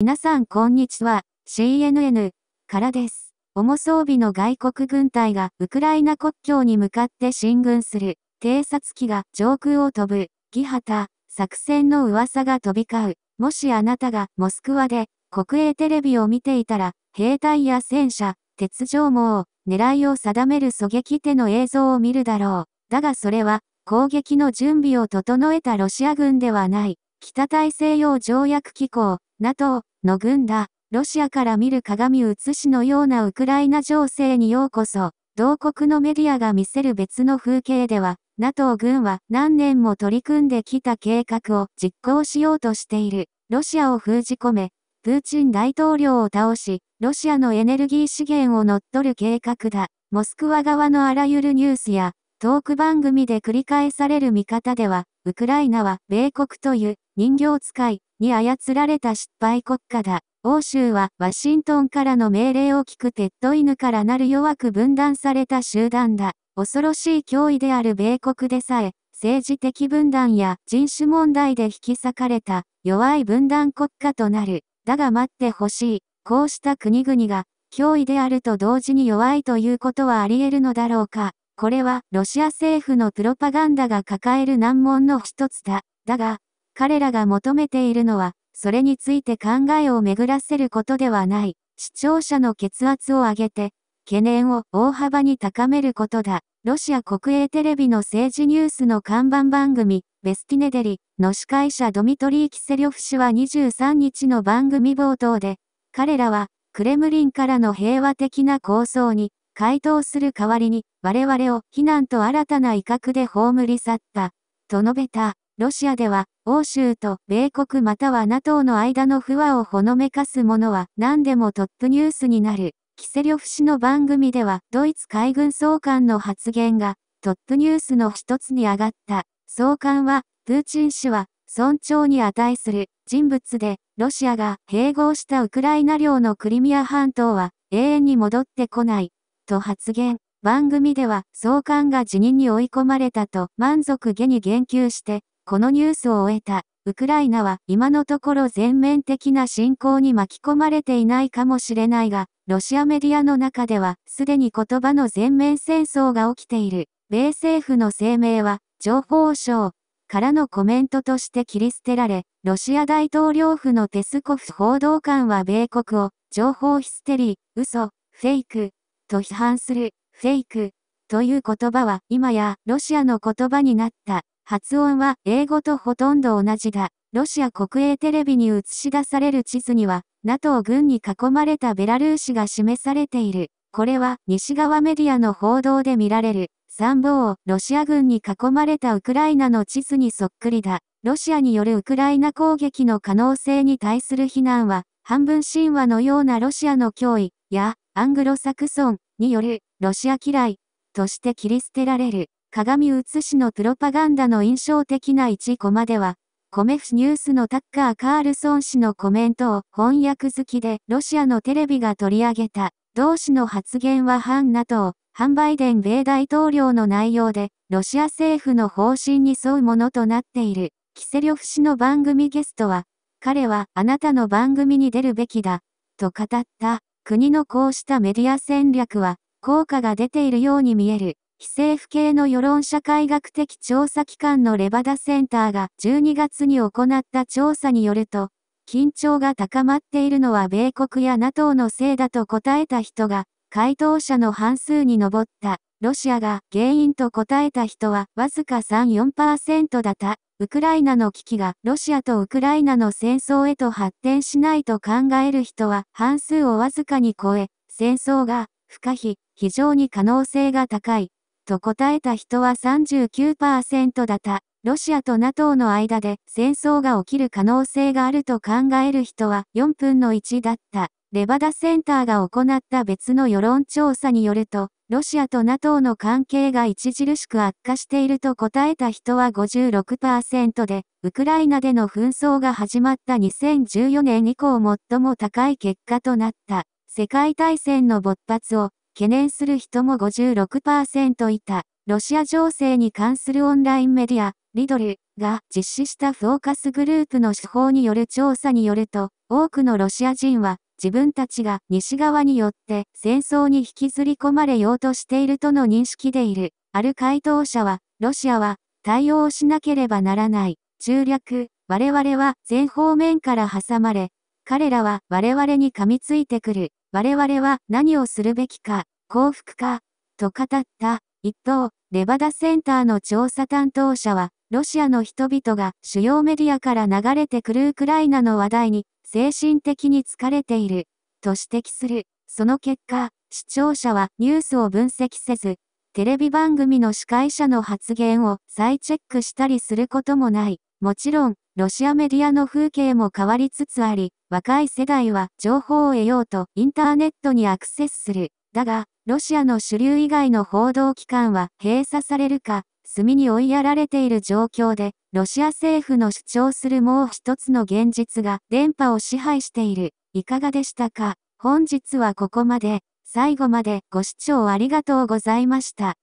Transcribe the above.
皆さんこんにちは、CNN からです。重装備の外国軍隊がウクライナ国境に向かって進軍する、偵察機が上空を飛ぶ、ギハタ、作戦の噂が飛び交う。もしあなたがモスクワで国営テレビを見ていたら、兵隊や戦車、鉄条網、狙いを定める狙撃手の映像を見るだろう。だがそれは、攻撃の準備を整えたロシア軍ではない。北大西洋条約機構、NATO、の軍だ。ロシアから見る鏡写しのようなウクライナ情勢にようこそ、同国のメディアが見せる別の風景では、NATO 軍は何年も取り組んできた計画を実行しようとしている。ロシアを封じ込め、プーチン大統領を倒し、ロシアのエネルギー資源を乗っ取る計画だ。モスクワ側のあらゆるニュースや、トーク番組で繰り返される見方では、ウクライナは米国という人形使いに操られた失敗国家だ。欧州はワシントンからの命令を聞くペット犬からなる弱く分断された集団だ。恐ろしい脅威である米国でさえ、政治的分断や人種問題で引き裂かれた弱い分断国家となる。だが待ってほしい。こうした国々が脅威であると同時に弱いということはあり得るのだろうか。これはロシア政府のプロパガンダが抱える難問の一つだ。だが、彼らが求めているのは、それについて考えを巡らせることではない。視聴者の血圧を上げて、懸念を大幅に高めることだ。ロシア国営テレビの政治ニュースの看板番組、ベスティネデリの司会者ドミトリー・キセリョフ氏は23日の番組冒頭で、彼らは、クレムリンからの平和的な構想に、回答する代わりに、我々を非難と新たな威嚇で葬り去った、と述べた。ロシアでは、欧州と米国または NATO の間の不和をほのめかすものは何でもトップニュースになる。キセリョフ氏の番組では、ドイツ海軍総監の発言がトップニュースの一つに上がった。総監は、プーチン氏は、尊重に値する人物で、ロシアが併合したウクライナ領のクリミア半島は永遠に戻ってこない。と発言。番組では、総監が辞任に追い込まれたと満足げに言及して、このニュースを終えた。ウクライナは今のところ全面的な侵攻に巻き込まれていないかもしれないが、ロシアメディアの中では、すでに言葉の全面戦争が起きている。米政府の声明は、情報省からのコメントとして切り捨てられ、ロシア大統領府のペスコフ報道官は米国を、情報ヒステリー、嘘、フェイク、と批判する、フェイク、という言葉は今やロシアの言葉になった。発音は英語とほとんど同じだ。ロシア国営テレビに映し出される地図には、NATO 軍に囲まれたベラルーシが示されている。これは西側メディアの報道で見られる。参謀をロシア軍に囲まれたウクライナの地図にそっくりだ。ロシアによるウクライナ攻撃の可能性に対する非難は、半分神話のようなロシアの脅威やアングロサクソンによるロシア嫌いとして切り捨てられる鏡写しのプロパガンダの印象的な1コマでは、コメフニュースのタッカー・カールソン氏のコメントを翻訳好きでロシアのテレビが取り上げた同氏の発言は反 NATO、反バイデン米大統領の内容で、ロシア政府の方針に沿うものとなっている。キセリョフ氏の番組ゲストは、彼はあなたの番組に出るべきだ、と語った。国のこうしたメディア戦略は、効果が出ているように見える。非政府系の世論社会学的調査機関のレバダセンターが12月に行った調査によると、緊張が高まっているのは米国や NATO のせいだと答えた人が、回答者の半数に上った。ロシアが原因と答えた人はわずか3、4%だった。ウクライナの危機がロシアとウクライナの戦争へと発展しないと考える人は半数をわずかに超え、戦争が不可避、非常に可能性が高い、と答えた人は39%だった。ロシアと NATO の間で戦争が起きる可能性があると考える人は4分の1だった。レバダセンターが行った別の世論調査によると、ロシアと NATO の関係が著しく悪化していると答えた人は56%で、ウクライナでの紛争が始まった2014年以降最も高い結果となった、世界大戦の勃発を懸念する人も56%いた。ロシア情勢に関するオンラインメディア、リドルが実施したフォーカスグループの手法による調査によると、多くのロシア人は自分たちが西側によって戦争に引きずり込まれようとしているとの認識でいる。ある回答者は、ロシアは対応しなければならない。中略、我々は全方面から挟まれ、彼らは我々に噛みついてくる。我々は何をするべきか、幸福か、と語った。一方、レバダセンターの調査担当者は、ロシアの人々が主要メディアから流れてくるウクライナの話題に精神的に疲れていると指摘する。その結果、視聴者はニュースを分析せず、テレビ番組の司会者の発言を再チェックしたりすることもない。もちろん、ロシアメディアの風景も変わりつつあり、若い世代は情報を得ようとインターネットにアクセスする。だが、ロシアの主流以外の報道機関は閉鎖されるか、隅に追いやられている状況で、ロシア政府の主張するもう一つの現実が電波を支配している。いかがでしたか本日はここまで。最後までご視聴ありがとうございました。